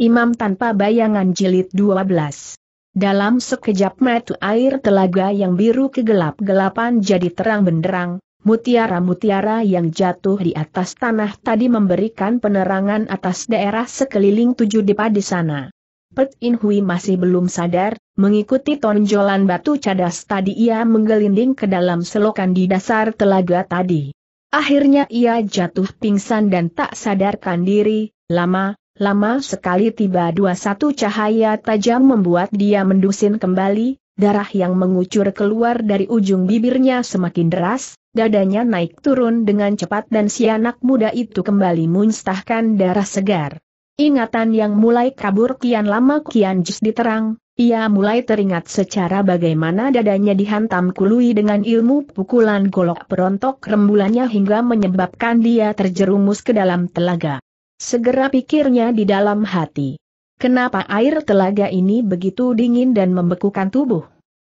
Imam tanpa bayangan jilid 12. Dalam sekejap mata air telaga yang biru kegelap-gelapan jadi terang benderang, mutiara-mutiara yang jatuh di atas tanah tadi memberikan penerangan atas daerah sekeliling tujuh depa di sana. Pet In Hui masih belum sadar, mengikuti tonjolan batu cadas tadi ia menggelinding ke dalam selokan di dasar telaga tadi. Akhirnya ia jatuh pingsan dan tak sadarkan diri, lama, Lama sekali tiba dua satu cahaya tajam membuat dia mendusin kembali, darah yang mengucur keluar dari ujung bibirnya semakin deras, dadanya naik turun dengan cepat dan si anak muda itu kembali munstahkan darah segar. Ingatan yang mulai kabur kian lama kian jis diterang, ia mulai teringat secara bagaimana dadanya dihantam kului dengan ilmu pukulan golok perontok rembulannya hingga menyebabkan dia terjerumus ke dalam telaga. Segera pikirnya di dalam hati. Kenapa air telaga ini begitu dingin dan membekukan tubuh?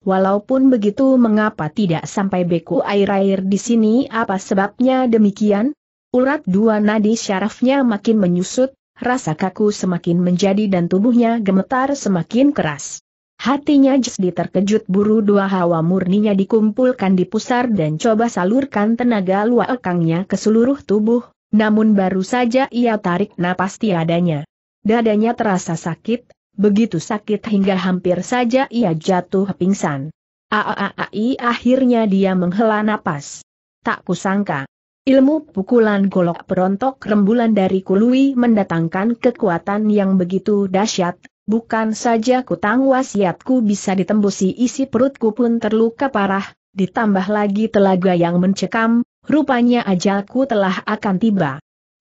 Walaupun begitu mengapa tidak sampai beku air-air di sini apa sebabnya demikian? Urat dua nadi syarafnya makin menyusut, rasa kaku semakin menjadi dan tubuhnya gemetar semakin keras. Hatinya jadi terkejut buru dua hawa murninya dikumpulkan di pusar dan coba salurkan tenaga luakangnya ke seluruh tubuh, namun baru saja ia tarik napas tiadanya. Dadanya terasa sakit, begitu sakit hingga hampir saja ia jatuh pingsan. Aaai akhirnya dia menghela napas. Tak kusangka. Ilmu pukulan golok perontok rembulan dari Kului mendatangkan kekuatan yang begitu dahsyat, bukan saja kutang wasiatku bisa ditembusi isi perutku pun terluka parah, ditambah lagi telaga yang mencekam, Rupanya ajalku telah akan tiba.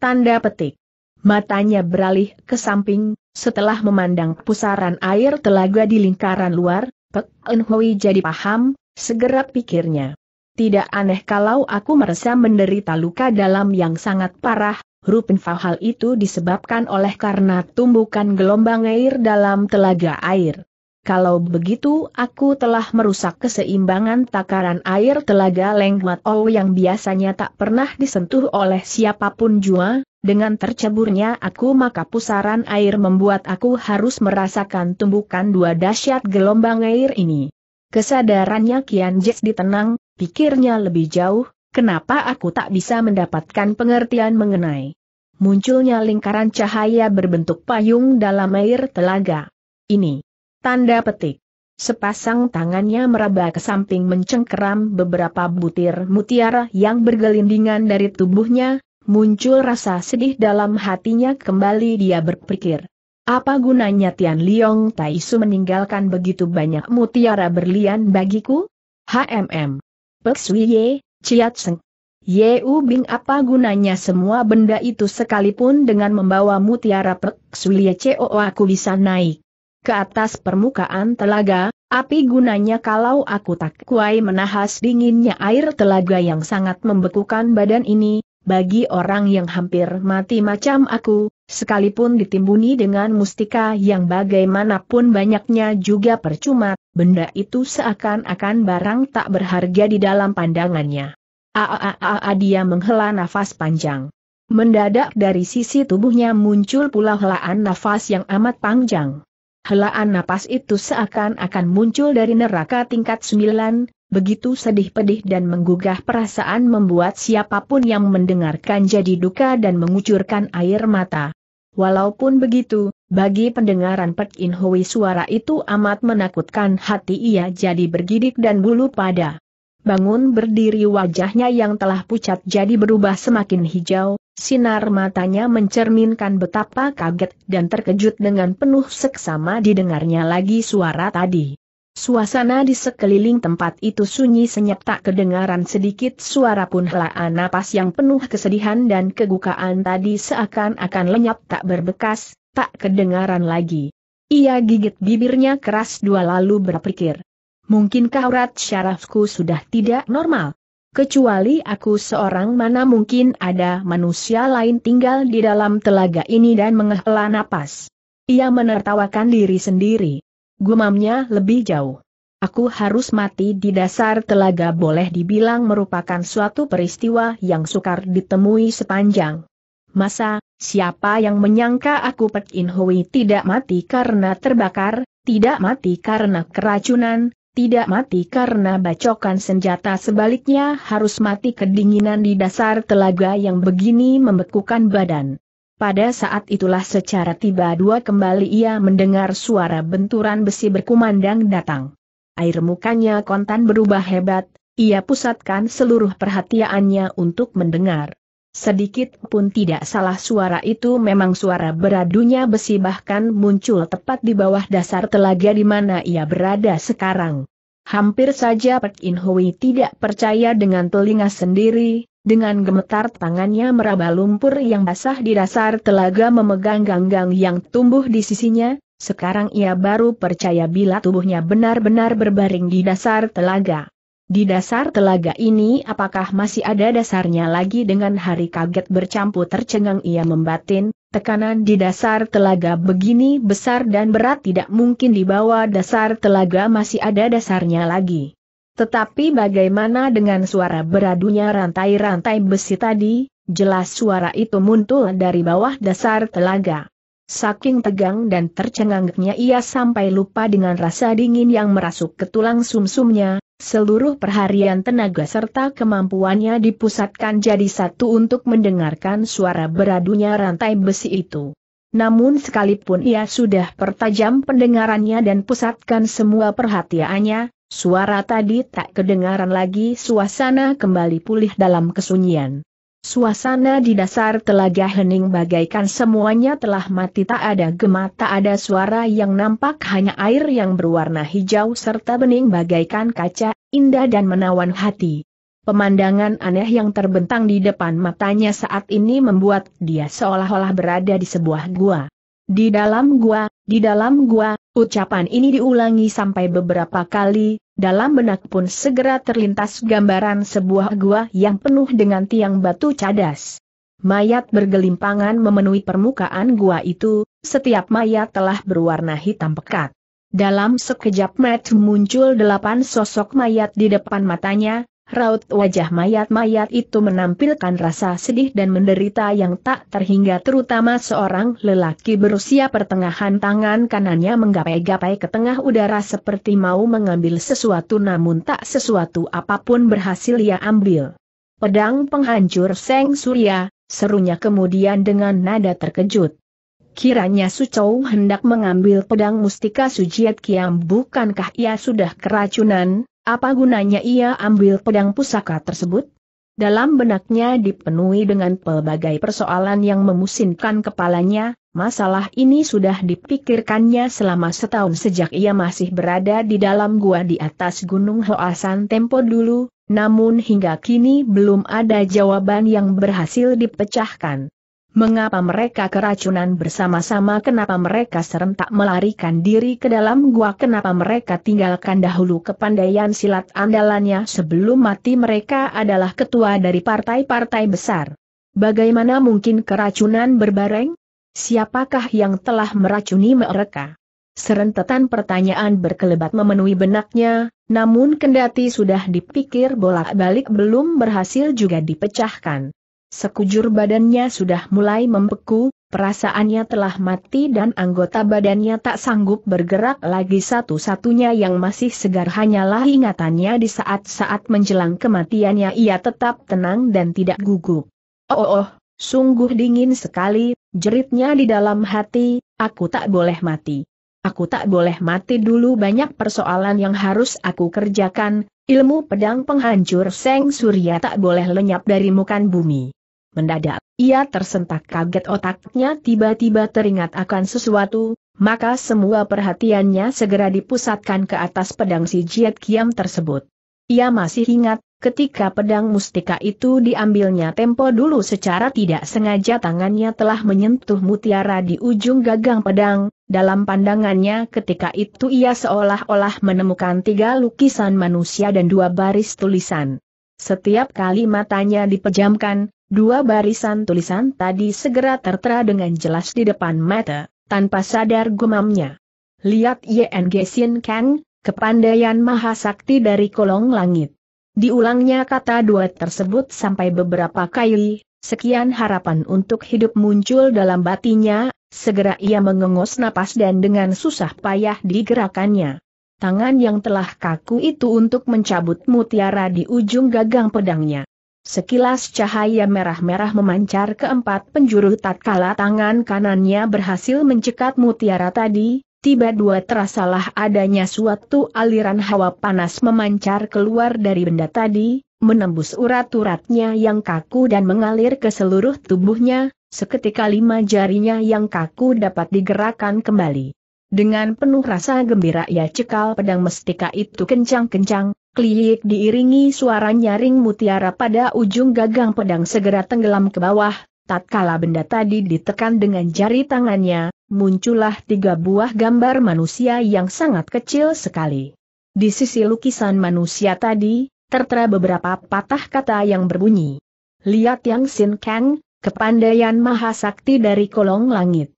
Tanda petik. Matanya beralih ke samping, setelah memandang pusaran air telaga di lingkaran luar, Pek Enhui jadi paham, segera pikirnya. Tidak aneh kalau aku merasa menderita luka dalam yang sangat parah, Rupin fahal itu disebabkan oleh karena tumbukan gelombang air dalam telaga air. Kalau begitu aku telah merusak keseimbangan takaran air telaga Lengmat O yang biasanya tak pernah disentuh oleh siapapun jua, dengan terceburnya aku maka pusaran air membuat aku harus merasakan tumbukan dua dahsyat gelombang air ini. Kesadarannya kian jes ditenang, pikirnya lebih jauh, kenapa aku tak bisa mendapatkan pengertian mengenai munculnya lingkaran cahaya berbentuk payung dalam air telaga. Ini Tanda petik. Sepasang tangannya meraba ke samping mencengkeram beberapa butir mutiara yang bergelindingan dari tubuhnya, muncul rasa sedih dalam hatinya kembali dia berpikir. Apa gunanya Tian Liong Taisu meninggalkan begitu banyak mutiara berlian bagiku? HMM. Pek Ye, Ciat Seng. U Bing apa gunanya semua benda itu sekalipun dengan membawa mutiara Pek Ye CO aku bisa naik ke atas permukaan telaga, api gunanya kalau aku tak kuai menahas dinginnya air telaga yang sangat membekukan badan ini, bagi orang yang hampir mati macam aku, sekalipun ditimbuni dengan mustika yang bagaimanapun banyaknya juga percuma, benda itu seakan-akan barang tak berharga di dalam pandangannya. Aaaa dia menghela nafas panjang. Mendadak dari sisi tubuhnya muncul pula helaan nafas yang amat panjang. Helaan napas itu seakan-akan muncul dari neraka tingkat sembilan, begitu sedih pedih dan menggugah perasaan membuat siapapun yang mendengarkan jadi duka dan mengucurkan air mata. Walaupun begitu, bagi pendengaran Pek In Hui suara itu amat menakutkan hati ia jadi bergidik dan bulu pada. Bangun berdiri wajahnya yang telah pucat jadi berubah semakin hijau, Sinar matanya mencerminkan betapa kaget dan terkejut dengan penuh seksama didengarnya lagi suara tadi. Suasana di sekeliling tempat itu sunyi senyap tak kedengaran sedikit suara pun helaan napas yang penuh kesedihan dan kegukaan tadi seakan-akan lenyap tak berbekas, tak kedengaran lagi. Ia gigit bibirnya keras dua lalu berpikir. Mungkinkah urat syarafku sudah tidak normal? kecuali aku seorang mana mungkin ada manusia lain tinggal di dalam telaga ini dan menghela nafas. Ia menertawakan diri sendiri. Gumamnya lebih jauh. Aku harus mati di dasar telaga boleh dibilang merupakan suatu peristiwa yang sukar ditemui sepanjang masa, siapa yang menyangka aku Pek In Hui tidak mati karena terbakar, tidak mati karena keracunan, tidak mati karena bacokan senjata sebaliknya harus mati kedinginan di dasar telaga yang begini membekukan badan. Pada saat itulah secara tiba dua kembali ia mendengar suara benturan besi berkumandang datang. Air mukanya kontan berubah hebat, ia pusatkan seluruh perhatiannya untuk mendengar. Sedikit pun tidak salah suara itu memang suara beradunya besi bahkan muncul tepat di bawah dasar telaga di mana ia berada sekarang. Hampir saja Pek In Hui tidak percaya dengan telinga sendiri, dengan gemetar tangannya meraba lumpur yang basah di dasar telaga memegang ganggang yang tumbuh di sisinya, sekarang ia baru percaya bila tubuhnya benar-benar berbaring di dasar telaga. Di dasar telaga ini apakah masih ada dasarnya lagi dengan hari kaget bercampur tercengang ia membatin, tekanan di dasar telaga begini besar dan berat tidak mungkin dibawa. dasar telaga masih ada dasarnya lagi. Tetapi bagaimana dengan suara beradunya rantai-rantai besi tadi, jelas suara itu muncul dari bawah dasar telaga. Saking tegang dan tercengangnya ia sampai lupa dengan rasa dingin yang merasuk ke tulang sumsumnya, Seluruh perharian tenaga serta kemampuannya dipusatkan jadi satu untuk mendengarkan suara beradunya rantai besi itu. Namun sekalipun ia sudah pertajam pendengarannya dan pusatkan semua perhatiannya, suara tadi tak kedengaran lagi suasana kembali pulih dalam kesunyian. Suasana di dasar telaga hening bagaikan semuanya telah mati tak ada gema tak ada suara yang nampak hanya air yang berwarna hijau serta bening bagaikan kaca, indah dan menawan hati. Pemandangan aneh yang terbentang di depan matanya saat ini membuat dia seolah-olah berada di sebuah gua. Di dalam gua, di dalam gua, ucapan ini diulangi sampai beberapa kali, dalam benak pun segera terlintas gambaran sebuah gua yang penuh dengan tiang batu cadas. Mayat bergelimpangan memenuhi permukaan gua itu, setiap mayat telah berwarna hitam pekat. Dalam sekejap mata muncul delapan sosok mayat di depan matanya, Raut wajah mayat-mayat itu menampilkan rasa sedih dan menderita yang tak terhingga terutama seorang lelaki berusia pertengahan tangan kanannya menggapai-gapai ke tengah udara seperti mau mengambil sesuatu namun tak sesuatu apapun berhasil ia ambil. Pedang penghancur Seng Surya, serunya kemudian dengan nada terkejut. Kiranya Sucou hendak mengambil pedang mustika Sujiat Kiam bukankah ia sudah keracunan? Apa gunanya ia ambil pedang pusaka tersebut? Dalam benaknya dipenuhi dengan pelbagai persoalan yang memusinkan kepalanya, masalah ini sudah dipikirkannya selama setahun sejak ia masih berada di dalam gua di atas Gunung Hoasan Tempo dulu, namun hingga kini belum ada jawaban yang berhasil dipecahkan. Mengapa mereka keracunan bersama-sama? Kenapa mereka serentak melarikan diri ke dalam gua? Kenapa mereka tinggalkan dahulu kepandaian silat andalannya sebelum mati? Mereka adalah ketua dari partai-partai besar. Bagaimana mungkin keracunan berbareng? Siapakah yang telah meracuni mereka? Serentetan pertanyaan berkelebat memenuhi benaknya, namun kendati sudah dipikir bolak-balik belum berhasil juga dipecahkan. Sekujur badannya sudah mulai membeku, perasaannya telah mati dan anggota badannya tak sanggup bergerak lagi satu-satunya yang masih segar hanyalah ingatannya di saat-saat menjelang kematiannya ia tetap tenang dan tidak gugup. Oh oh, oh sungguh dingin sekali, jeritnya di dalam hati, aku tak boleh mati. Aku tak boleh mati dulu banyak persoalan yang harus aku kerjakan, ilmu pedang penghancur Seng Surya tak boleh lenyap dari muka bumi. Mendadak, ia tersentak kaget otaknya tiba-tiba teringat akan sesuatu, maka semua perhatiannya segera dipusatkan ke atas pedang si Jiet Kiam tersebut. Ia masih ingat, ketika pedang mustika itu diambilnya tempo dulu secara tidak sengaja tangannya telah menyentuh mutiara di ujung gagang pedang, dalam pandangannya ketika itu ia seolah-olah menemukan tiga lukisan manusia dan dua baris tulisan. Setiap kali matanya dipejamkan, dua barisan tulisan tadi segera tertera dengan jelas di depan mata, tanpa sadar gumamnya. Lihat YNG Sin Kang, kepandaian mahasakti dari kolong langit. Diulangnya kata dua tersebut sampai beberapa kali, sekian harapan untuk hidup muncul dalam batinya, segera ia mengengos napas dan dengan susah payah digerakannya tangan yang telah kaku itu untuk mencabut mutiara di ujung gagang pedangnya. Sekilas cahaya merah-merah memancar ke empat penjuru tatkala tangan kanannya berhasil mencekat mutiara tadi, tiba dua terasalah adanya suatu aliran hawa panas memancar keluar dari benda tadi, menembus urat-uratnya yang kaku dan mengalir ke seluruh tubuhnya, seketika lima jarinya yang kaku dapat digerakkan kembali. Dengan penuh rasa gembira ia cekal pedang mestika itu kencang-kencang, kliik diiringi suara nyaring mutiara pada ujung gagang pedang segera tenggelam ke bawah, tatkala benda tadi ditekan dengan jari tangannya, muncullah tiga buah gambar manusia yang sangat kecil sekali. Di sisi lukisan manusia tadi, tertera beberapa patah kata yang berbunyi. Lihat Yang Sin Kang, kepandaian mahasakti dari kolong langit.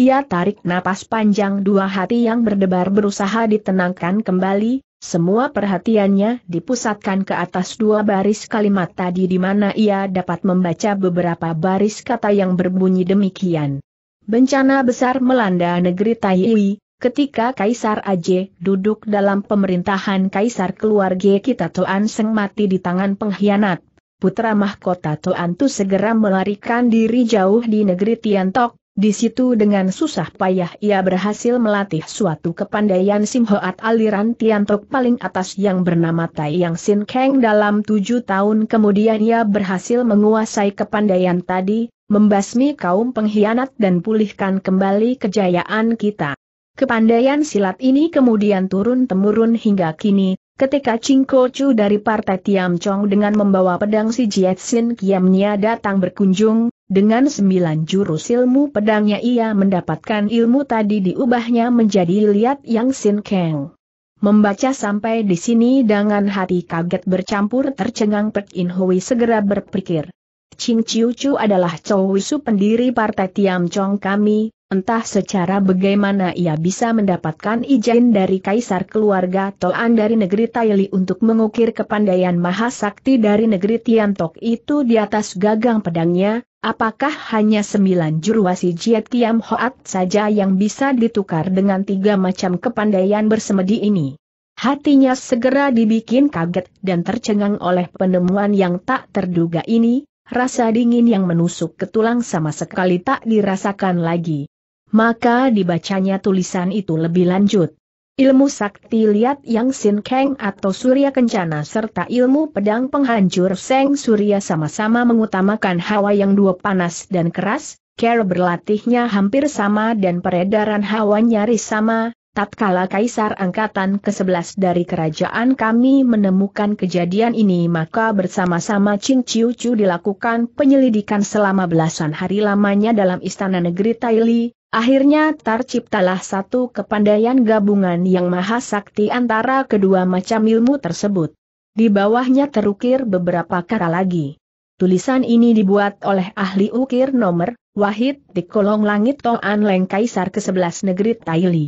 Ia tarik napas panjang dua hati yang berdebar berusaha ditenangkan kembali, semua perhatiannya dipusatkan ke atas dua baris kalimat tadi di mana ia dapat membaca beberapa baris kata yang berbunyi demikian. Bencana besar melanda negeri Taiyi, ketika Kaisar Aje duduk dalam pemerintahan Kaisar keluarga kita Tuan Seng mati di tangan pengkhianat. Putra mahkota Toan Tu segera melarikan diri jauh di negeri Tiantok, di situ dengan susah payah ia berhasil melatih suatu kepandaian Simhoat aliran Tiantok paling atas yang bernama Tai Yang Sin Kang dalam tujuh tahun kemudian ia berhasil menguasai kepandaian tadi, membasmi kaum pengkhianat dan pulihkan kembali kejayaan kita. Kepandaian silat ini kemudian turun-temurun hingga kini, Ketika Ching Chu dari Partai Tiam Chong dengan membawa pedang si Jiet Sin Kiamnya datang berkunjung, dengan sembilan jurus ilmu pedangnya ia mendapatkan ilmu tadi diubahnya menjadi liat yang sin keng. Membaca sampai di sini dengan hati kaget bercampur tercengang Pek In Hui segera berpikir. Ching Chiu Chu adalah Chow Wisu pendiri Partai Tiam Chong kami, entah secara bagaimana ia bisa mendapatkan izin dari Kaisar keluarga Toan dari negeri Taili untuk mengukir kepandaian Mahasakti dari negeri Tok itu di atas gagang pedangnya, apakah hanya sembilan juruasi Jiet Tiam Hoat saja yang bisa ditukar dengan tiga macam kepandaian bersemedi ini? Hatinya segera dibikin kaget dan tercengang oleh penemuan yang tak terduga ini, rasa dingin yang menusuk ke tulang sama sekali tak dirasakan lagi. Maka dibacanya tulisan itu lebih lanjut. Ilmu sakti liat yang Sin keng atau Surya Kencana serta ilmu pedang penghancur Seng Surya sama-sama mengutamakan hawa yang dua panas dan keras, care berlatihnya hampir sama dan peredaran hawa nyaris sama, Tatkala Kaisar Angkatan ke-11 dari kerajaan kami menemukan kejadian ini maka bersama-sama Ching Chiu Chu dilakukan penyelidikan selama belasan hari lamanya dalam istana negeri Taili, akhirnya terciptalah satu kepandaian gabungan yang maha sakti antara kedua macam ilmu tersebut. Di bawahnya terukir beberapa kata lagi. Tulisan ini dibuat oleh ahli ukir nomor Wahid di kolong langit Toan Leng Kaisar ke-11 negeri Taili.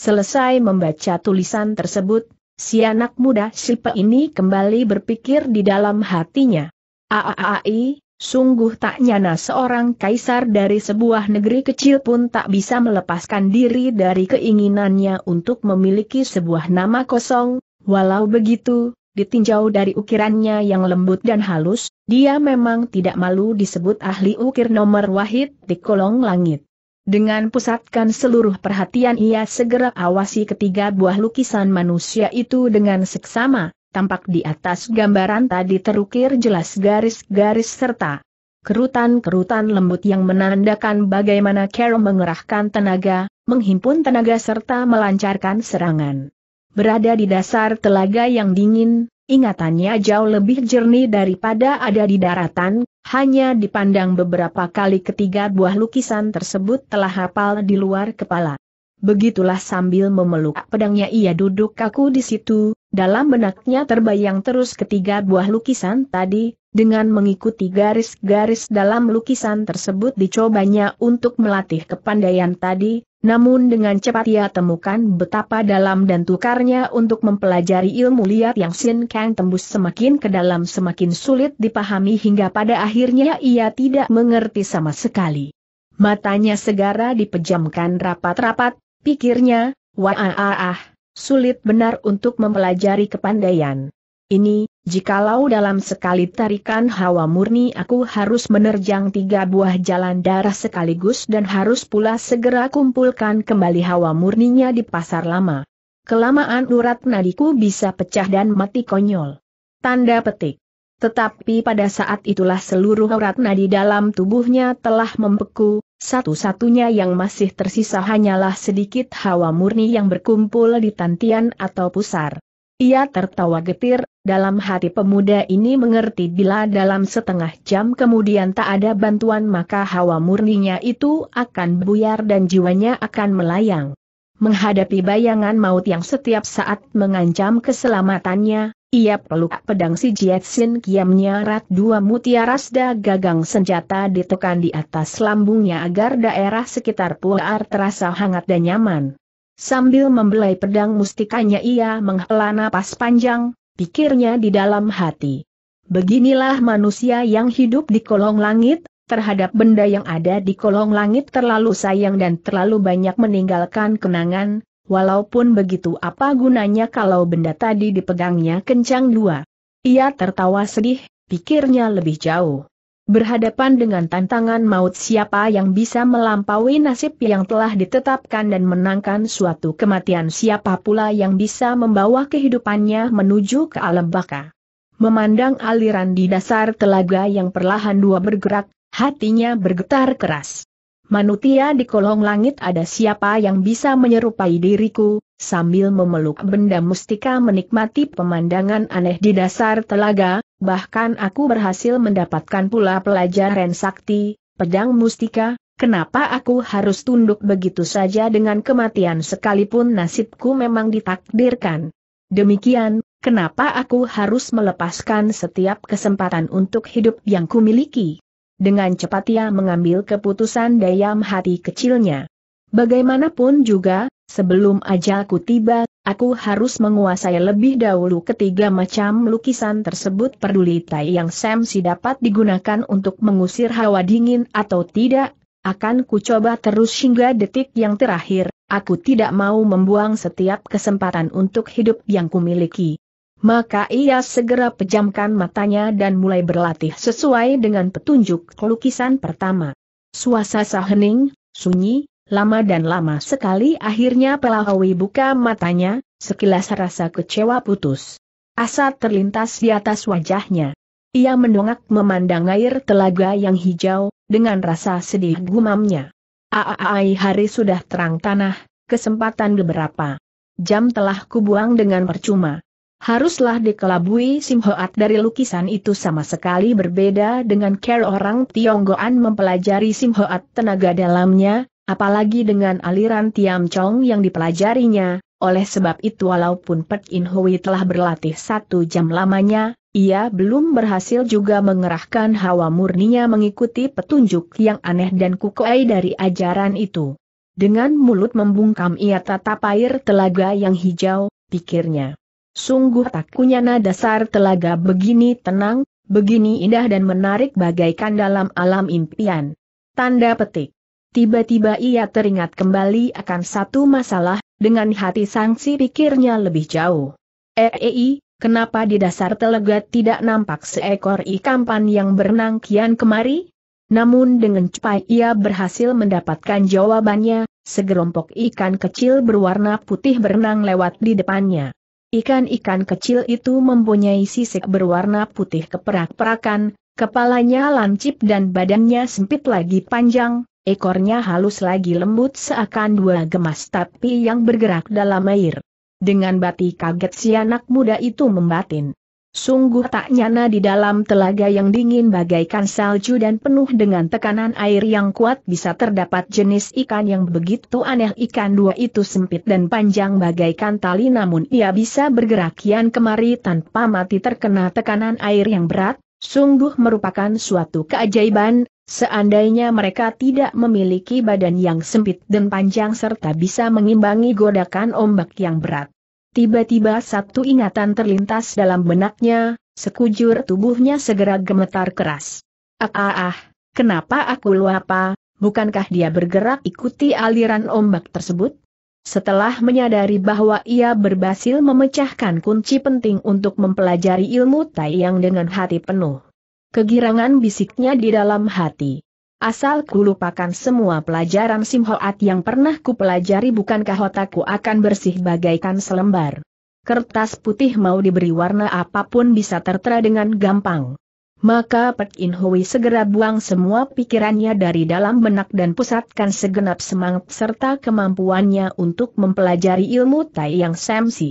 Selesai membaca tulisan tersebut, si anak muda Sipe ini kembali berpikir di dalam hatinya. Aaai, sungguh tak nyana seorang kaisar dari sebuah negeri kecil pun tak bisa melepaskan diri dari keinginannya untuk memiliki sebuah nama kosong, walau begitu, ditinjau dari ukirannya yang lembut dan halus, dia memang tidak malu disebut ahli ukir nomor wahid di kolong langit. Dengan pusatkan seluruh perhatian ia segera awasi ketiga buah lukisan manusia itu dengan seksama, tampak di atas gambaran tadi terukir jelas garis-garis serta kerutan-kerutan lembut yang menandakan bagaimana Carol mengerahkan tenaga, menghimpun tenaga serta melancarkan serangan. Berada di dasar telaga yang dingin, ingatannya jauh lebih jernih daripada ada di daratan, hanya dipandang beberapa kali ketiga buah lukisan tersebut telah hafal di luar kepala. Begitulah sambil memeluk pedangnya ia duduk kaku di situ, dalam benaknya terbayang terus ketiga buah lukisan tadi, dengan mengikuti garis-garis dalam lukisan tersebut dicobanya untuk melatih kepandaian tadi, namun dengan cepat ia temukan betapa dalam dan tukarnya untuk mempelajari ilmu liat yang Sin Kang tembus semakin ke dalam semakin sulit dipahami hingga pada akhirnya ia tidak mengerti sama sekali. Matanya segera dipejamkan rapat-rapat, pikirnya, wah ah, ah, ah sulit benar untuk mempelajari kepandaian. Ini, Jikalau dalam sekali tarikan hawa murni aku harus menerjang tiga buah jalan darah sekaligus dan harus pula segera kumpulkan kembali hawa murninya di pasar lama. Kelamaan urat nadiku bisa pecah dan mati konyol. Tanda petik. Tetapi pada saat itulah seluruh urat nadi dalam tubuhnya telah membeku, satu-satunya yang masih tersisa hanyalah sedikit hawa murni yang berkumpul di tantian atau pusar. Ia tertawa getir, dalam hati pemuda ini mengerti bila dalam setengah jam kemudian tak ada bantuan maka hawa murninya itu akan buyar dan jiwanya akan melayang. Menghadapi bayangan maut yang setiap saat mengancam keselamatannya, ia peluk pedang si Sin. Kiamnya rat dua mutiara sda gagang senjata ditekan di atas lambungnya agar daerah sekitar puar terasa hangat dan nyaman. Sambil membelai pedang mustikanya ia menghela napas panjang, pikirnya di dalam hati. Beginilah manusia yang hidup di kolong langit, terhadap benda yang ada di kolong langit terlalu sayang dan terlalu banyak meninggalkan kenangan, walaupun begitu apa gunanya kalau benda tadi dipegangnya kencang dua. Ia tertawa sedih, pikirnya lebih jauh berhadapan dengan tantangan maut siapa yang bisa melampaui nasib yang telah ditetapkan dan menangkan suatu kematian siapa pula yang bisa membawa kehidupannya menuju ke alam baka. Memandang aliran di dasar telaga yang perlahan dua bergerak, hatinya bergetar keras. Manusia di kolong langit ada siapa yang bisa menyerupai diriku, sambil memeluk benda mustika menikmati pemandangan aneh di dasar telaga, bahkan aku berhasil mendapatkan pula pelajaran sakti, pedang mustika, kenapa aku harus tunduk begitu saja dengan kematian sekalipun nasibku memang ditakdirkan. Demikian, kenapa aku harus melepaskan setiap kesempatan untuk hidup yang kumiliki? Dengan cepat ia mengambil keputusan dayam hati kecilnya. Bagaimanapun juga, sebelum ajalku tiba, aku harus menguasai lebih dahulu ketiga macam lukisan tersebut peduli tai yang si dapat digunakan untuk mengusir hawa dingin atau tidak, akan kucoba terus hingga detik yang terakhir, aku tidak mau membuang setiap kesempatan untuk hidup yang kumiliki maka ia segera pejamkan matanya dan mulai berlatih sesuai dengan petunjuk lukisan pertama. Suasana hening, sunyi, lama dan lama sekali akhirnya Pelahawi buka matanya, sekilas rasa kecewa putus. Asa terlintas di atas wajahnya. Ia mendongak memandang air telaga yang hijau, dengan rasa sedih gumamnya. Aaai hari sudah terang tanah, kesempatan beberapa jam telah kubuang dengan percuma. Haruslah dikelabui Simhoat dari lukisan itu sama sekali berbeda dengan care orang Tionggoan mempelajari Simhoat tenaga dalamnya, apalagi dengan aliran Tiam Chong yang dipelajarinya, oleh sebab itu walaupun Pek In Hui telah berlatih satu jam lamanya, ia belum berhasil juga mengerahkan hawa murninya mengikuti petunjuk yang aneh dan kukuai dari ajaran itu. Dengan mulut membungkam ia tatap air telaga yang hijau, pikirnya. Sungguh tak kunyana dasar telaga begini tenang, begini indah dan menarik bagaikan dalam alam impian. Tanda petik. Tiba-tiba ia teringat kembali akan satu masalah, dengan hati sangsi pikirnya lebih jauh. Eei, eh, eh, kenapa di dasar telaga tidak nampak seekor ikampan yang berenang kian kemari? Namun dengan cepat ia berhasil mendapatkan jawabannya, segerompok ikan kecil berwarna putih berenang lewat di depannya. Ikan-ikan kecil itu mempunyai sisik berwarna putih keperak-perakan, kepalanya lancip dan badannya sempit lagi panjang, ekornya halus lagi lembut seakan dua gemas tapi yang bergerak dalam air. Dengan batik kaget si anak muda itu membatin. Sungguh tak nyana di dalam telaga yang dingin bagaikan salju dan penuh dengan tekanan air yang kuat bisa terdapat jenis ikan yang begitu aneh ikan dua itu sempit dan panjang bagaikan tali namun ia bisa bergerak kian kemari tanpa mati terkena tekanan air yang berat, sungguh merupakan suatu keajaiban, seandainya mereka tidak memiliki badan yang sempit dan panjang serta bisa mengimbangi godakan ombak yang berat. Tiba-tiba satu ingatan terlintas dalam benaknya, sekujur tubuhnya segera gemetar keras. Ah ah ah, kenapa aku lupa, bukankah dia bergerak ikuti aliran ombak tersebut? Setelah menyadari bahwa ia berhasil memecahkan kunci penting untuk mempelajari ilmu tayang dengan hati penuh. Kegirangan bisiknya di dalam hati. Asal ku lupakan semua pelajaran Simhoat yang pernah kupelajari bukankah otakku akan bersih bagaikan selembar. Kertas putih mau diberi warna apapun bisa tertera dengan gampang. Maka Pek In Hui segera buang semua pikirannya dari dalam benak dan pusatkan segenap semangat serta kemampuannya untuk mempelajari ilmu Tai Yang Semsi.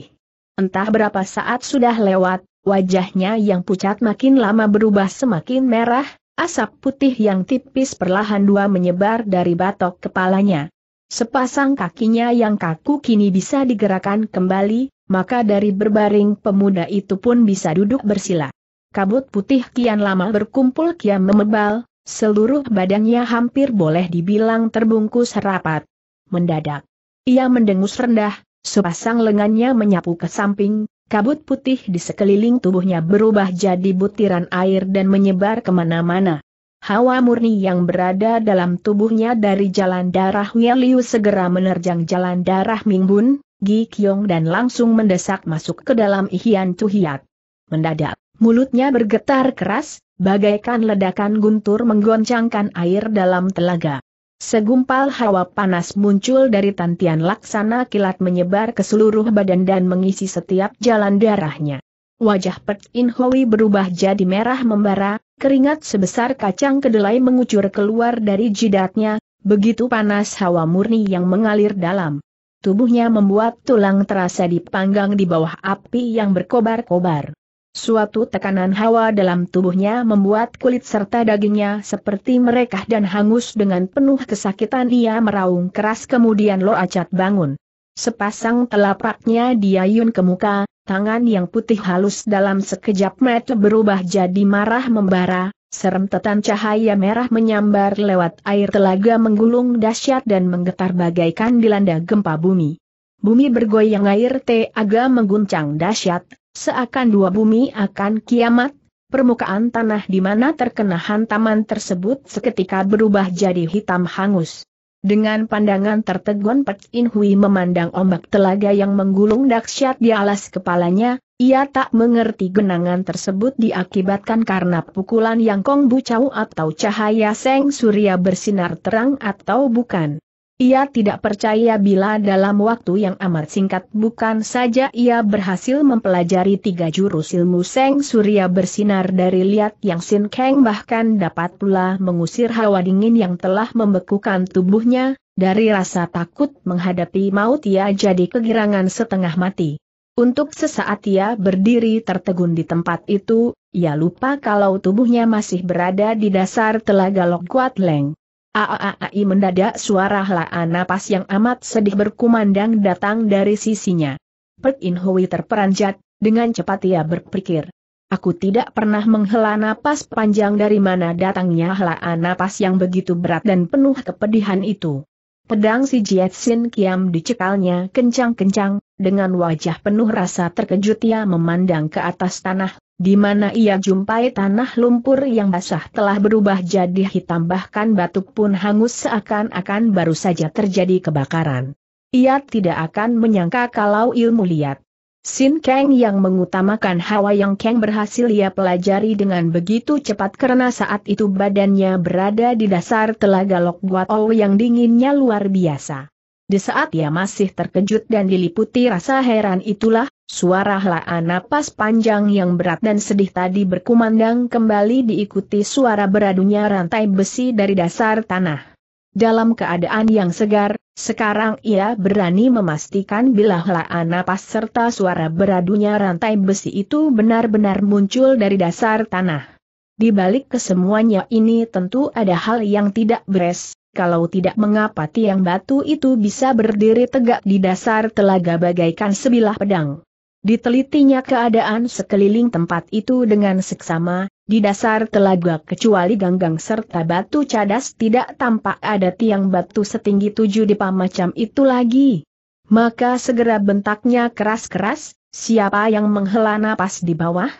Entah berapa saat sudah lewat, wajahnya yang pucat makin lama berubah semakin merah, Asap putih yang tipis perlahan dua menyebar dari batok kepalanya. Sepasang kakinya yang kaku kini bisa digerakkan kembali, maka dari berbaring pemuda itu pun bisa duduk bersila. Kabut putih kian lama berkumpul kian memebal, seluruh badannya hampir boleh dibilang terbungkus rapat. Mendadak. Ia mendengus rendah, sepasang lengannya menyapu ke samping, Kabut putih di sekeliling tubuhnya berubah jadi butiran air dan menyebar kemana-mana. Hawa murni yang berada dalam tubuhnya dari jalan darah Liu segera menerjang jalan darah Mingbun, Gi Kyong dan langsung mendesak masuk ke dalam Ihian Tuhiat. Mendadak, mulutnya bergetar keras, bagaikan ledakan guntur menggoncangkan air dalam telaga. Segumpal hawa panas muncul dari tantian laksana kilat menyebar ke seluruh badan dan mengisi setiap jalan darahnya. Wajah Pek In Hoi berubah jadi merah membara, keringat sebesar kacang kedelai mengucur keluar dari jidatnya, begitu panas hawa murni yang mengalir dalam. Tubuhnya membuat tulang terasa dipanggang di bawah api yang berkobar-kobar. Suatu tekanan hawa dalam tubuhnya membuat kulit serta dagingnya seperti merekah dan hangus dengan penuh kesakitan ia meraung keras kemudian Lo Acat bangun. Sepasang telapaknya diayun ke muka, tangan yang putih halus dalam sekejap mata berubah jadi marah membara, serentetan cahaya merah menyambar lewat air telaga menggulung dahsyat dan menggetar bagaikan dilanda gempa bumi. Bumi bergoyang air teaga mengguncang dahsyat, Seakan dua bumi akan kiamat, permukaan tanah di mana terkena hantaman tersebut seketika berubah jadi hitam hangus. Dengan pandangan tertegun Pek In Hui memandang ombak telaga yang menggulung dahsyat di alas kepalanya, ia tak mengerti genangan tersebut diakibatkan karena pukulan yang Kong Bucau atau cahaya Seng Surya bersinar terang atau bukan. Ia tidak percaya bila dalam waktu yang amat singkat bukan saja ia berhasil mempelajari tiga jurus ilmu Seng Surya bersinar dari liat yang Sin Kang bahkan dapat pula mengusir hawa dingin yang telah membekukan tubuhnya, dari rasa takut menghadapi maut ia jadi kegirangan setengah mati. Untuk sesaat ia berdiri tertegun di tempat itu, ia lupa kalau tubuhnya masih berada di dasar telaga Lok Kuat Leng. Aaai mendadak suara helaan napas yang amat sedih berkumandang datang dari sisinya. Pek In Hui terperanjat, dengan cepat ia berpikir. Aku tidak pernah menghela napas panjang dari mana datangnya helaan napas yang begitu berat dan penuh kepedihan itu. Pedang si Jiet Sin Kiam dicekalnya kencang-kencang, dengan wajah penuh rasa terkejut ia memandang ke atas tanah, di mana ia jumpai tanah lumpur yang basah telah berubah jadi hitam bahkan batuk pun hangus seakan-akan baru saja terjadi kebakaran. Ia tidak akan menyangka kalau ilmu liat, Sin Kang yang mengutamakan Hawa Yang Kang berhasil ia pelajari dengan begitu cepat karena saat itu badannya berada di dasar telaga Lok Guat yang dinginnya luar biasa. Di saat ia masih terkejut dan diliputi rasa heran itulah, suara helaan napas panjang yang berat dan sedih tadi berkumandang kembali diikuti suara beradunya rantai besi dari dasar tanah dalam keadaan yang segar, sekarang ia berani memastikan bila helaan napas serta suara beradunya rantai besi itu benar-benar muncul dari dasar tanah. Di balik kesemuanya ini tentu ada hal yang tidak beres, kalau tidak mengapa tiang batu itu bisa berdiri tegak di dasar telaga bagaikan sebilah pedang. Ditelitinya keadaan sekeliling tempat itu dengan seksama, di dasar telaga kecuali ganggang serta batu cadas tidak tampak ada tiang batu setinggi tujuh dipa macam itu lagi. Maka segera bentaknya keras-keras, siapa yang menghela napas di bawah?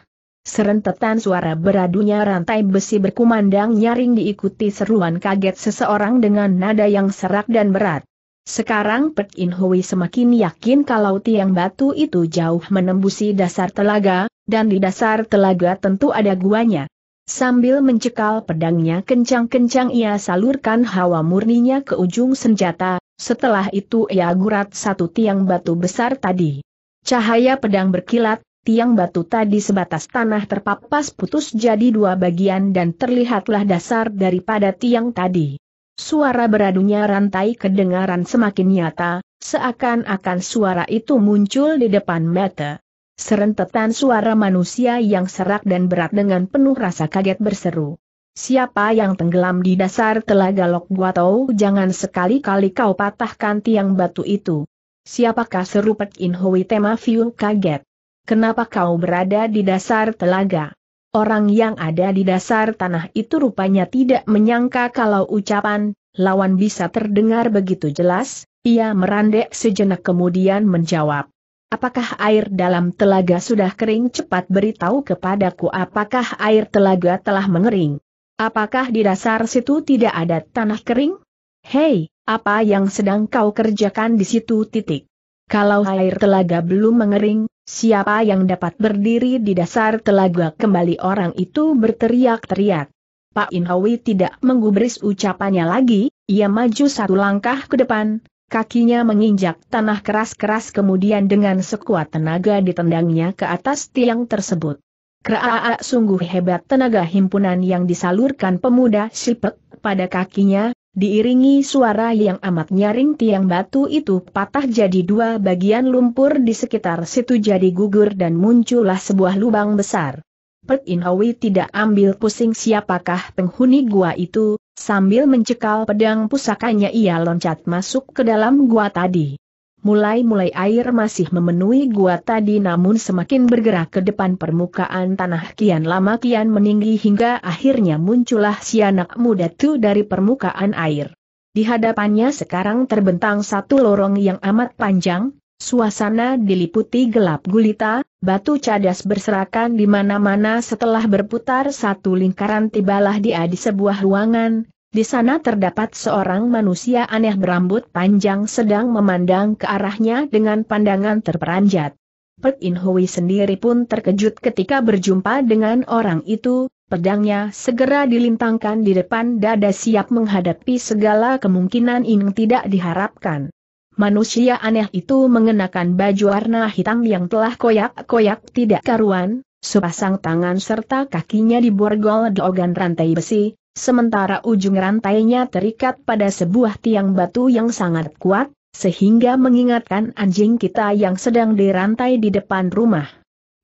Serentetan suara beradunya rantai besi berkumandang nyaring diikuti seruan kaget seseorang dengan nada yang serak dan berat. Sekarang Pek In Hui semakin yakin kalau tiang batu itu jauh menembusi dasar telaga, dan di dasar telaga tentu ada guanya. Sambil mencekal pedangnya kencang-kencang ia salurkan hawa murninya ke ujung senjata, setelah itu ia gurat satu tiang batu besar tadi. Cahaya pedang berkilat, tiang batu tadi sebatas tanah terpapas putus jadi dua bagian dan terlihatlah dasar daripada tiang tadi. Suara beradunya rantai kedengaran semakin nyata, seakan-akan suara itu muncul di depan mata. Serentetan suara manusia yang serak dan berat dengan penuh rasa kaget berseru. Siapa yang tenggelam di dasar telaga Lok Guatau jangan sekali-kali kau patahkan tiang batu itu. Siapakah seru Pek In Tema View kaget? Kenapa kau berada di dasar telaga? Orang yang ada di dasar tanah itu rupanya tidak menyangka kalau ucapan, lawan bisa terdengar begitu jelas, ia merandek sejenak kemudian menjawab. Apakah air dalam telaga sudah kering cepat beritahu kepadaku apakah air telaga telah mengering? Apakah di dasar situ tidak ada tanah kering? Hei, apa yang sedang kau kerjakan di situ titik? Kalau air telaga belum mengering, Siapa yang dapat berdiri di dasar telaga kembali orang itu berteriak-teriak. Pak Inhawi tidak menggubris ucapannya lagi, ia maju satu langkah ke depan, kakinya menginjak tanah keras-keras kemudian dengan sekuat tenaga ditendangnya ke atas tiang tersebut. Keraa sungguh hebat tenaga himpunan yang disalurkan pemuda Sipek pada kakinya, Diiringi suara yang amat nyaring tiang batu itu patah jadi dua bagian lumpur di sekitar situ jadi gugur dan muncullah sebuah lubang besar. Pek Inhawi tidak ambil pusing siapakah penghuni gua itu, sambil mencekal pedang pusakanya ia loncat masuk ke dalam gua tadi mulai-mulai air masih memenuhi gua tadi namun semakin bergerak ke depan permukaan tanah kian lama kian meninggi hingga akhirnya muncullah si anak muda itu dari permukaan air. Di hadapannya sekarang terbentang satu lorong yang amat panjang, suasana diliputi gelap gulita, batu cadas berserakan di mana-mana setelah berputar satu lingkaran tibalah dia di sebuah ruangan, di sana terdapat seorang manusia aneh berambut panjang sedang memandang ke arahnya dengan pandangan terperanjat. Pek In Hui sendiri pun terkejut ketika berjumpa dengan orang itu, pedangnya segera dilintangkan di depan dada siap menghadapi segala kemungkinan yang tidak diharapkan. Manusia aneh itu mengenakan baju warna hitam yang telah koyak-koyak tidak karuan, sepasang tangan serta kakinya diborgol dogan rantai besi, Sementara ujung rantainya terikat pada sebuah tiang batu yang sangat kuat, sehingga mengingatkan anjing kita yang sedang dirantai di depan rumah.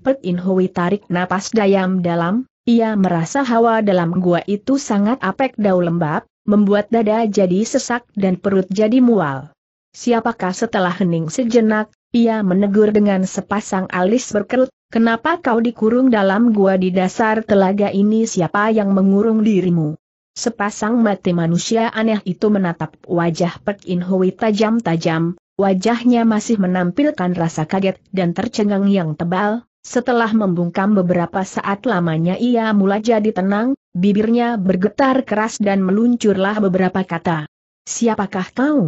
Pek In Hui tarik napas dayam-dalam, ia merasa hawa dalam gua itu sangat apek dau lembab, membuat dada jadi sesak dan perut jadi mual. Siapakah setelah hening sejenak, ia menegur dengan sepasang alis berkerut, kenapa kau dikurung dalam gua di dasar telaga ini siapa yang mengurung dirimu? Sepasang mata manusia aneh itu menatap wajah Pek In Hui tajam-tajam, wajahnya masih menampilkan rasa kaget dan tercengang yang tebal, setelah membungkam beberapa saat lamanya ia mulai jadi tenang, bibirnya bergetar keras dan meluncurlah beberapa kata. Siapakah kau?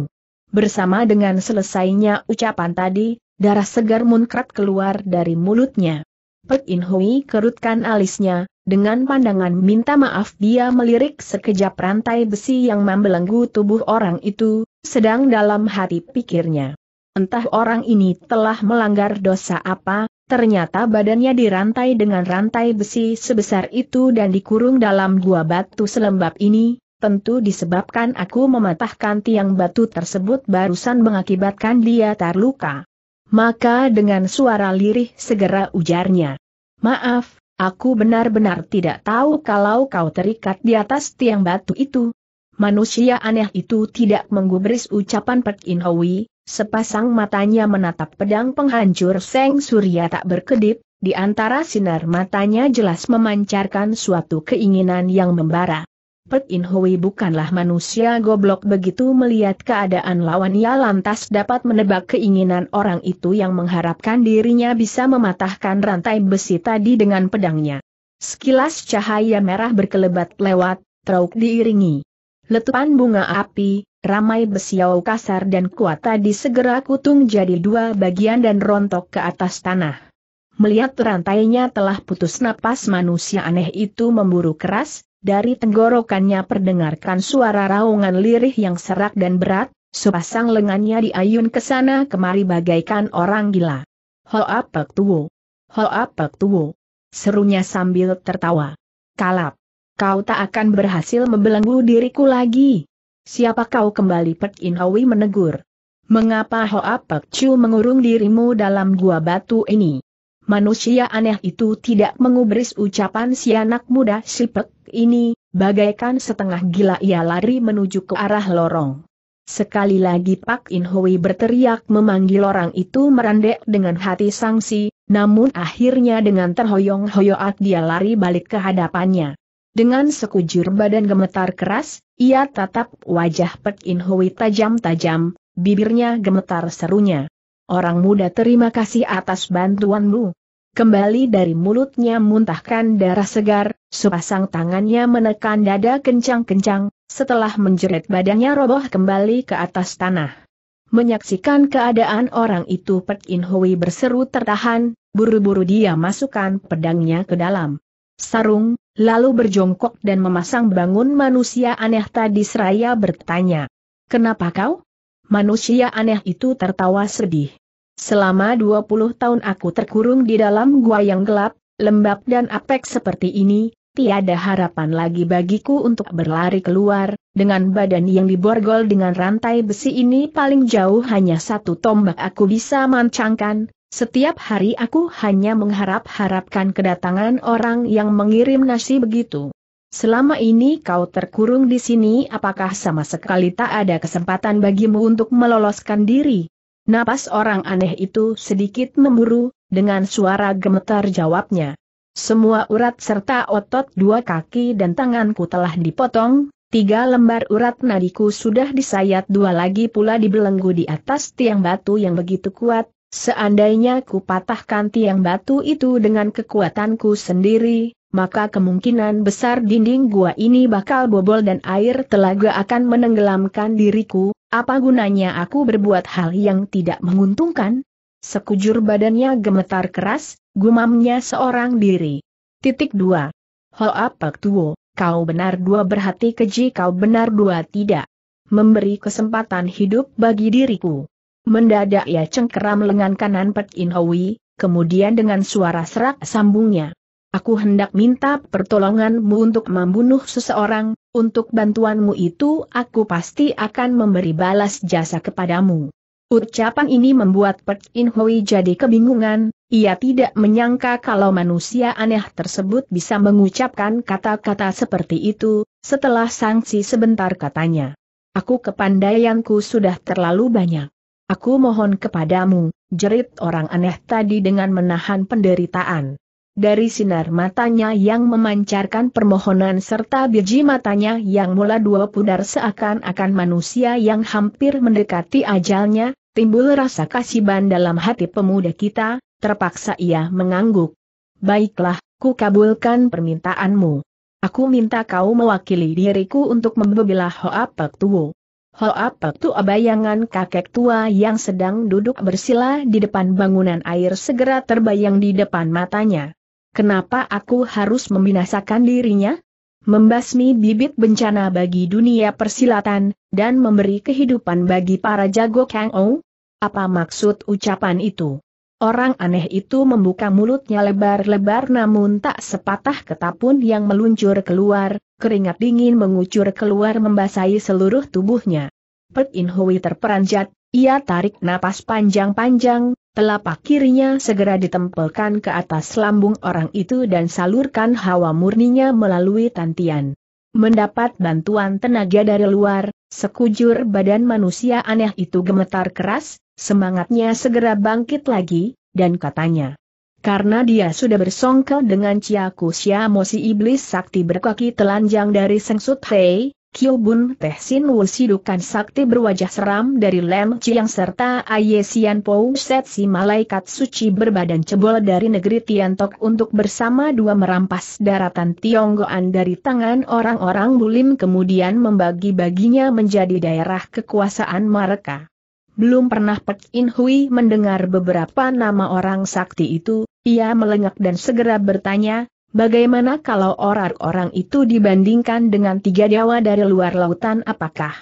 Bersama dengan selesainya ucapan tadi, Darah segar munkrat keluar dari mulutnya. Pek In Hui kerutkan alisnya, dengan pandangan minta maaf dia melirik sekejap rantai besi yang membelenggu tubuh orang itu, sedang dalam hati pikirnya. Entah orang ini telah melanggar dosa apa, ternyata badannya dirantai dengan rantai besi sebesar itu dan dikurung dalam gua batu selembab ini, tentu disebabkan aku mematahkan tiang batu tersebut barusan mengakibatkan dia terluka. Maka dengan suara lirih segera ujarnya. Maaf, aku benar-benar tidak tahu kalau kau terikat di atas tiang batu itu. Manusia aneh itu tidak menggubris ucapan Pek In Hui, sepasang matanya menatap pedang penghancur Seng Surya tak berkedip, di antara sinar matanya jelas memancarkan suatu keinginan yang membara. Pet In Hui bukanlah manusia goblok begitu melihat keadaan lawan ia lantas dapat menebak keinginan orang itu yang mengharapkan dirinya bisa mematahkan rantai besi tadi dengan pedangnya. Sekilas cahaya merah berkelebat lewat, trauk diiringi. Letupan bunga api, ramai besiau kasar dan kuat tadi segera kutung jadi dua bagian dan rontok ke atas tanah. Melihat rantainya telah putus napas manusia aneh itu memburu keras, dari tenggorokannya perdengarkan suara raungan lirih yang serak dan berat, sepasang lengannya diayun ke sana kemari bagaikan orang gila. Ho apek tuwo. Ho apek tuwo. Serunya sambil tertawa. Kalap. Kau tak akan berhasil membelenggu diriku lagi. Siapa kau kembali Pek In Hawi menegur. Mengapa Ho Apek Chu mengurung dirimu dalam gua batu ini? manusia aneh itu tidak mengubris ucapan si anak muda sipek ini, bagaikan setengah gila ia lari menuju ke arah lorong. Sekali lagi Pak In berteriak memanggil orang itu merendek dengan hati sangsi, namun akhirnya dengan terhoyong hoyoat dia lari balik ke hadapannya. Dengan sekujur badan gemetar keras, ia tatap wajah Pak In tajam-tajam, bibirnya gemetar serunya. Orang muda terima kasih atas bantuanmu. Kembali dari mulutnya muntahkan darah segar, sepasang tangannya menekan dada kencang-kencang, setelah menjerit badannya roboh kembali ke atas tanah. Menyaksikan keadaan orang itu Pek In Hui berseru tertahan, buru-buru dia masukkan pedangnya ke dalam sarung, lalu berjongkok dan memasang bangun manusia aneh tadi seraya bertanya. Kenapa kau? Manusia aneh itu tertawa sedih. Selama 20 tahun aku terkurung di dalam gua yang gelap, lembab dan apek seperti ini, tiada harapan lagi bagiku untuk berlari keluar, dengan badan yang diborgol dengan rantai besi ini paling jauh hanya satu tombak aku bisa mancangkan, setiap hari aku hanya mengharap-harapkan kedatangan orang yang mengirim nasi begitu. Selama ini kau terkurung di sini apakah sama sekali tak ada kesempatan bagimu untuk meloloskan diri? Napas orang aneh itu sedikit memburu, dengan suara gemetar jawabnya. Semua urat serta otot dua kaki dan tanganku telah dipotong, tiga lembar urat nadiku sudah disayat dua lagi pula dibelenggu di atas tiang batu yang begitu kuat, seandainya ku patahkan tiang batu itu dengan kekuatanku sendiri, maka kemungkinan besar dinding gua ini bakal bobol dan air telaga akan menenggelamkan diriku, apa gunanya aku berbuat hal yang tidak menguntungkan? Sekujur badannya gemetar keras, gumamnya seorang diri. Titik 2. Ho apa Tuo, kau benar dua berhati keji kau benar dua tidak. Memberi kesempatan hidup bagi diriku. Mendadak ia cengkeram lengan kanan Pek In Hoi, kemudian dengan suara serak sambungnya. Aku hendak minta pertolonganmu untuk membunuh seseorang, untuk bantuanmu itu aku pasti akan memberi balas jasa kepadamu. Ucapan ini membuat Pek In Hui jadi kebingungan, ia tidak menyangka kalau manusia aneh tersebut bisa mengucapkan kata-kata seperti itu, setelah sanksi sebentar katanya. Aku kepandaianku sudah terlalu banyak. Aku mohon kepadamu, jerit orang aneh tadi dengan menahan penderitaan dari sinar matanya yang memancarkan permohonan serta biji matanya yang mula dua pudar seakan-akan manusia yang hampir mendekati ajalnya, timbul rasa kasiban dalam hati pemuda kita, terpaksa ia mengangguk. Baiklah, ku kabulkan permintaanmu. Aku minta kau mewakili diriku untuk membebilah Hoa Pek Tuo. Hoa Pek Tuo bayangan kakek tua yang sedang duduk bersila di depan bangunan air segera terbayang di depan matanya. Kenapa aku harus membinasakan dirinya? Membasmi bibit bencana bagi dunia persilatan, dan memberi kehidupan bagi para jago Kang Ou? Apa maksud ucapan itu? Orang aneh itu membuka mulutnya lebar-lebar namun tak sepatah kata pun yang meluncur keluar, keringat dingin mengucur keluar membasahi seluruh tubuhnya. Pek In Hui terperanjat, ia tarik napas panjang-panjang, telapak kirinya segera ditempelkan ke atas lambung orang itu dan salurkan hawa murninya melalui tantian. Mendapat bantuan tenaga dari luar, sekujur badan manusia aneh itu gemetar keras, semangatnya segera bangkit lagi, dan katanya. Karena dia sudah bersongkel dengan Ciaku Siamosi Iblis Sakti berkaki telanjang dari Sengsut Hei, Kyobun Teh Sin Wu Sidukan Sakti berwajah seram dari Lem Chiang serta Ayesian Sian Pou Set si malaikat suci berbadan cebol dari negeri Tiantok untuk bersama dua merampas daratan Tionggoan dari tangan orang-orang bulim kemudian membagi-baginya menjadi daerah kekuasaan mereka. Belum pernah Pek In Hui mendengar beberapa nama orang sakti itu, ia melengak dan segera bertanya, Bagaimana kalau orang-orang itu dibandingkan dengan tiga dewa dari luar lautan apakah?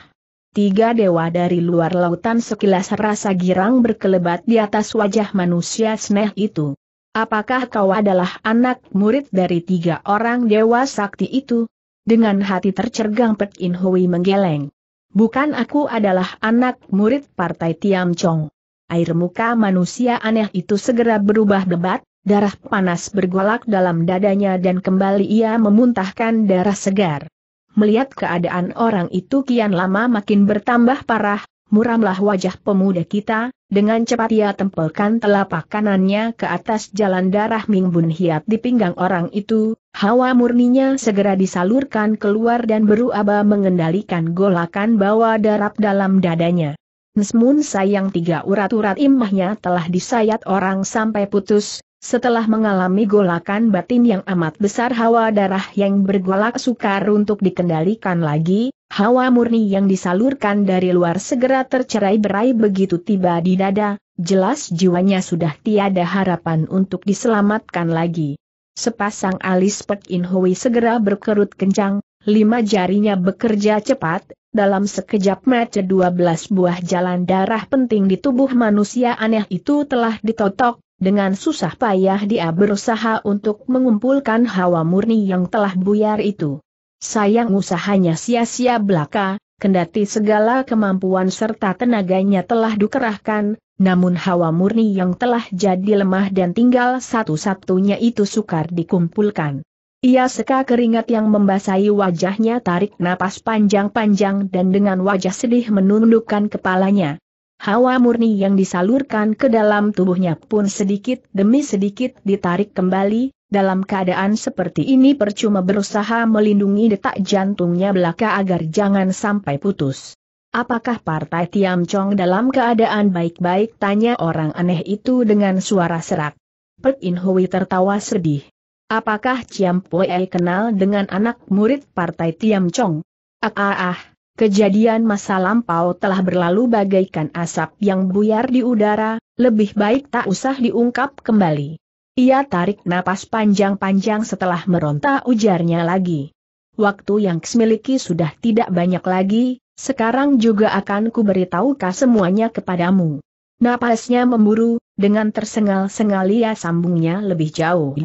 Tiga dewa dari luar lautan sekilas rasa girang berkelebat di atas wajah manusia sneh itu. Apakah kau adalah anak murid dari tiga orang dewa sakti itu? Dengan hati tercergang Pek In Hui menggeleng. Bukan aku adalah anak murid partai Tiam Chong. Air muka manusia aneh itu segera berubah debat, Darah panas bergolak dalam dadanya dan kembali ia memuntahkan darah segar. Melihat keadaan orang itu kian lama makin bertambah parah, muramlah wajah pemuda kita, dengan cepat ia tempelkan telapak kanannya ke atas jalan darah Mingbun Hiat di pinggang orang itu, hawa murninya segera disalurkan keluar dan Beru Aba mengendalikan golakan bawah darah dalam dadanya. Nesmun sayang tiga urat-urat imahnya telah disayat orang sampai putus, setelah mengalami golakan batin yang amat besar hawa darah yang bergolak sukar untuk dikendalikan lagi, hawa murni yang disalurkan dari luar segera tercerai berai begitu tiba di dada, jelas jiwanya sudah tiada harapan untuk diselamatkan lagi. Sepasang alis Pek In Hui segera berkerut kencang, lima jarinya bekerja cepat, dalam sekejap mata belas buah jalan darah penting di tubuh manusia aneh itu telah ditotok, dengan susah payah dia berusaha untuk mengumpulkan hawa murni yang telah buyar itu. Sayang usahanya sia-sia belaka, kendati segala kemampuan serta tenaganya telah dikerahkan, namun hawa murni yang telah jadi lemah dan tinggal satu-satunya itu sukar dikumpulkan. Ia seka keringat yang membasahi wajahnya tarik napas panjang-panjang dan dengan wajah sedih menundukkan kepalanya. Hawa murni yang disalurkan ke dalam tubuhnya pun sedikit demi sedikit ditarik kembali, dalam keadaan seperti ini percuma berusaha melindungi detak jantungnya belaka agar jangan sampai putus. Apakah partai Tiam Chong dalam keadaan baik-baik tanya orang aneh itu dengan suara serak. Pek In Hui tertawa sedih. Apakah Ciam Poe kenal dengan anak murid partai Tiam Chong? Ah ah ah, Kejadian masa lampau telah berlalu bagaikan asap yang buyar di udara, lebih baik tak usah diungkap kembali. Ia tarik napas panjang-panjang setelah meronta ujarnya lagi. Waktu yang miliki sudah tidak banyak lagi, sekarang juga akan kuberitahukan semuanya kepadamu. Napasnya memburu, dengan tersengal-sengal ia sambungnya lebih jauh.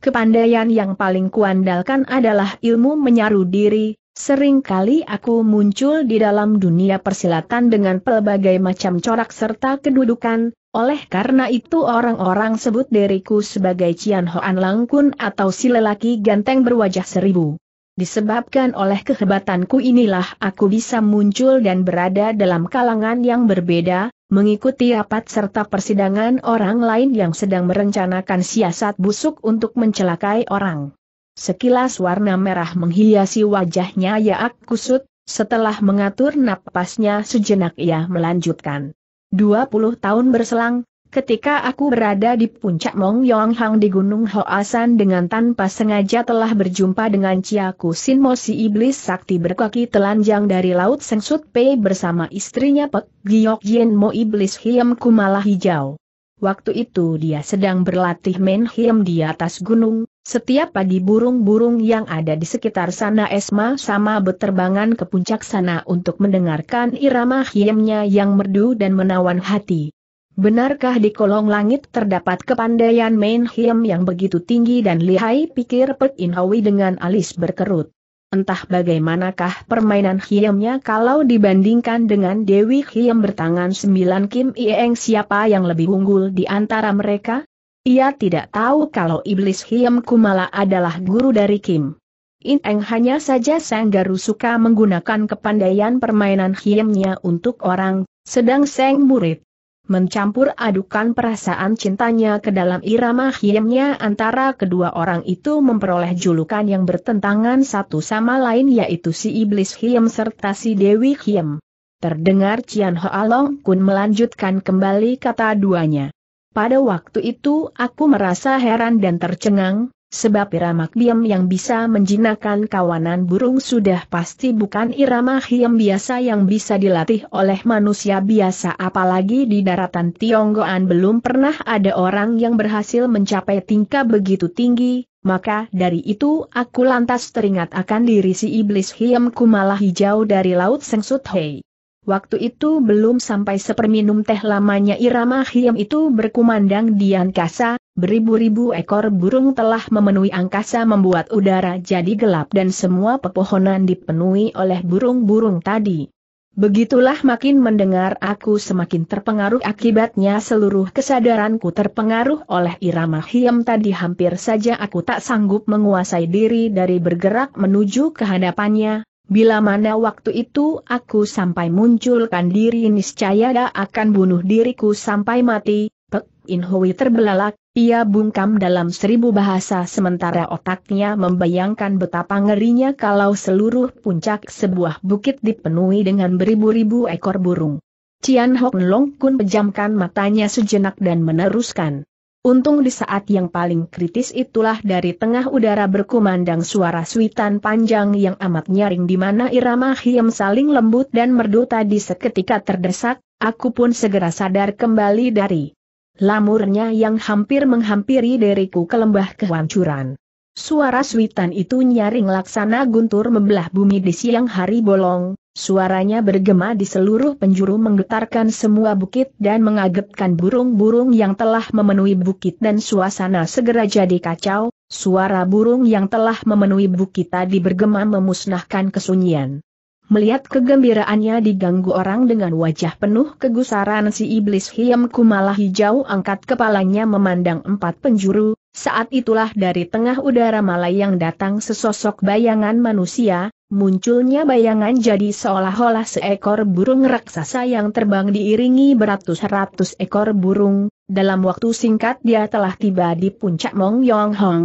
Kepandaian yang paling kuandalkan adalah ilmu menyaru diri, Seringkali aku muncul di dalam dunia persilatan dengan pelbagai macam corak serta kedudukan, oleh karena itu orang-orang sebut diriku sebagai Cian Hoan Langkun atau si lelaki ganteng berwajah seribu. Disebabkan oleh kehebatanku inilah aku bisa muncul dan berada dalam kalangan yang berbeda, mengikuti rapat serta persidangan orang lain yang sedang merencanakan siasat busuk untuk mencelakai orang. Sekilas warna merah menghiasi wajahnya Yaak Kusut, setelah mengatur napasnya sejenak ia melanjutkan. 20 tahun berselang, ketika aku berada di puncak Mong Yong Hang di Gunung Hoasan dengan tanpa sengaja telah berjumpa dengan Chia Kusin Mo si iblis sakti berkaki telanjang dari Laut Sengsut Pei bersama istrinya Pek Giyok Jin Mo iblis Hiam Kumala Hijau. Waktu itu dia sedang berlatih menhiem di atas gunung, setiap pagi burung-burung yang ada di sekitar sana Esma sama beterbangan ke puncak sana untuk mendengarkan irama hiemnya yang merdu dan menawan hati. Benarkah di kolong langit terdapat kepandaian menhiem yang begitu tinggi dan lihai pikir Pek Inhawi dengan alis berkerut? Entah bagaimanakah permainan Hiemnya kalau dibandingkan dengan Dewi Hiem bertangan sembilan Kim Ieng siapa yang lebih unggul di antara mereka? Ia tidak tahu kalau iblis Hiem Kumala adalah guru dari Kim. In hanya saja Seng Garu suka menggunakan kepandaian permainan Hiemnya untuk orang, sedang Seng murid mencampur adukan perasaan cintanya ke dalam irama hiyemnya antara kedua orang itu memperoleh julukan yang bertentangan satu sama lain yaitu si Iblis Hiem serta si Dewi Hiem. Terdengar Cian Long Kun melanjutkan kembali kata duanya. Pada waktu itu aku merasa heran dan tercengang, sebab irama hiem yang bisa menjinakkan kawanan burung sudah pasti bukan irama hiem biasa yang bisa dilatih oleh manusia biasa apalagi di daratan Tionggoan belum pernah ada orang yang berhasil mencapai tingkah begitu tinggi, maka dari itu aku lantas teringat akan diri si iblis hiam kumalah hijau dari laut Sengsut Hei. Waktu itu belum sampai seperminum teh lamanya irama hiam itu berkumandang di angkasa, beribu-ribu ekor burung telah memenuhi angkasa membuat udara jadi gelap dan semua pepohonan dipenuhi oleh burung-burung tadi. Begitulah makin mendengar aku semakin terpengaruh akibatnya seluruh kesadaranku terpengaruh oleh irama hiam tadi hampir saja aku tak sanggup menguasai diri dari bergerak menuju ke hadapannya, Bila mana waktu itu aku sampai munculkan diri niscaya akan bunuh diriku sampai mati, Pek In Hui terbelalak, ia bungkam dalam seribu bahasa sementara otaknya membayangkan betapa ngerinya kalau seluruh puncak sebuah bukit dipenuhi dengan beribu-ribu ekor burung. Cian Hok Long Kun pejamkan matanya sejenak dan meneruskan. Untung di saat yang paling kritis itulah dari tengah udara berkumandang suara suitan panjang yang amat nyaring di mana irama hiem saling lembut dan merdu tadi seketika terdesak, aku pun segera sadar kembali dari lamurnya yang hampir menghampiri diriku ke lembah kehancuran. Suara suitan itu nyaring laksana guntur membelah bumi di siang hari bolong, Suaranya bergema di seluruh penjuru menggetarkan semua bukit dan mengagetkan burung-burung yang telah memenuhi bukit dan suasana segera jadi kacau, suara burung yang telah memenuhi bukit tadi bergema memusnahkan kesunyian. Melihat kegembiraannya diganggu orang dengan wajah penuh kegusaran si iblis hiam kumala hijau angkat kepalanya memandang empat penjuru, saat itulah dari tengah udara yang datang sesosok bayangan manusia, munculnya bayangan jadi seolah-olah seekor burung raksasa yang terbang diiringi beratus-ratus ekor burung, dalam waktu singkat dia telah tiba di puncak Mong Yong Hong.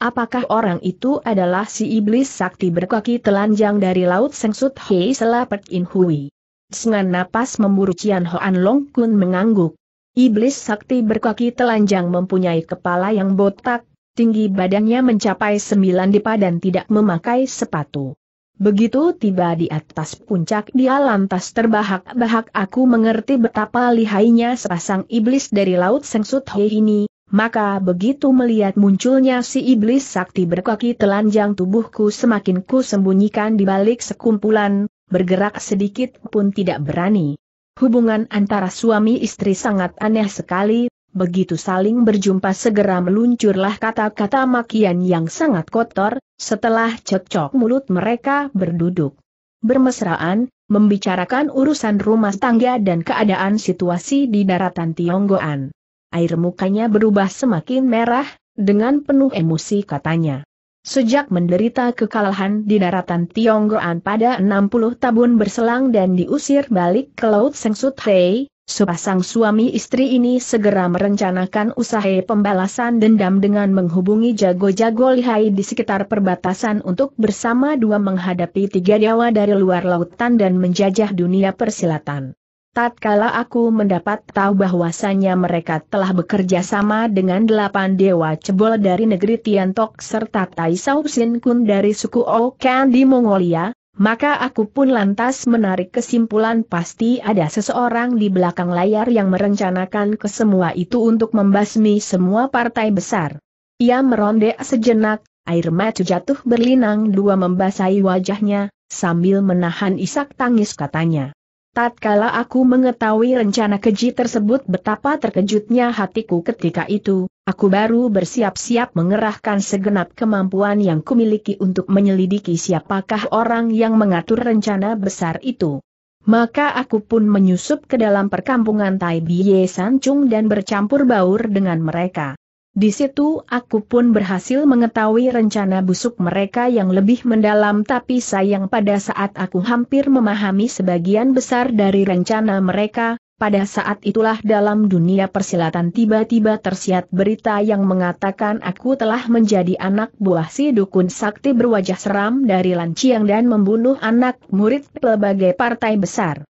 Apakah orang itu adalah si iblis sakti berkaki telanjang dari Laut Sengsut Hei Selapet In Hui? Sengan napas memburu Cian Hoan Long Kun mengangguk. Iblis sakti berkaki telanjang mempunyai kepala yang botak, tinggi badannya mencapai sembilan dipa dan tidak memakai sepatu. Begitu tiba di atas puncak dia lantas terbahak-bahak aku mengerti betapa lihainya sepasang iblis dari laut sengsut hei ini, maka begitu melihat munculnya si iblis sakti berkaki telanjang tubuhku semakin ku sembunyikan di balik sekumpulan, bergerak sedikit pun tidak berani. Hubungan antara suami istri sangat aneh sekali, begitu saling berjumpa segera meluncurlah kata-kata makian yang sangat kotor, setelah cekcok mulut mereka berduduk. Bermesraan, membicarakan urusan rumah tangga dan keadaan situasi di daratan Tionggoan. Air mukanya berubah semakin merah, dengan penuh emosi katanya. Sejak menderita kekalahan di daratan Tionggoan pada 60 tahun berselang dan diusir balik ke Laut Sengsut Hei, sepasang suami istri ini segera merencanakan usaha pembalasan dendam dengan menghubungi jago-jago lihai di sekitar perbatasan untuk bersama dua menghadapi tiga dewa dari luar lautan dan menjajah dunia persilatan. Tatkala aku mendapat tahu bahwasannya mereka telah bekerja sama dengan delapan dewa cebol dari negeri Tiantok serta Tai Sao Sin Kun dari suku Okan di Mongolia, maka aku pun lantas menarik kesimpulan pasti ada seseorang di belakang layar yang merencanakan kesemua itu untuk membasmi semua partai besar. Ia merondek sejenak, air mata jatuh berlinang dua membasahi wajahnya, sambil menahan isak tangis katanya. Tatkala aku mengetahui rencana keji tersebut betapa terkejutnya hatiku ketika itu, aku baru bersiap-siap mengerahkan segenap kemampuan yang kumiliki untuk menyelidiki siapakah orang yang mengatur rencana besar itu. Maka aku pun menyusup ke dalam perkampungan Tai Biye Sancung dan bercampur baur dengan mereka. Di situ aku pun berhasil mengetahui rencana busuk mereka yang lebih mendalam tapi sayang pada saat aku hampir memahami sebagian besar dari rencana mereka, pada saat itulah dalam dunia persilatan tiba-tiba tersiat berita yang mengatakan aku telah menjadi anak buah si dukun sakti berwajah seram dari Lanciang dan membunuh anak murid pelbagai partai besar.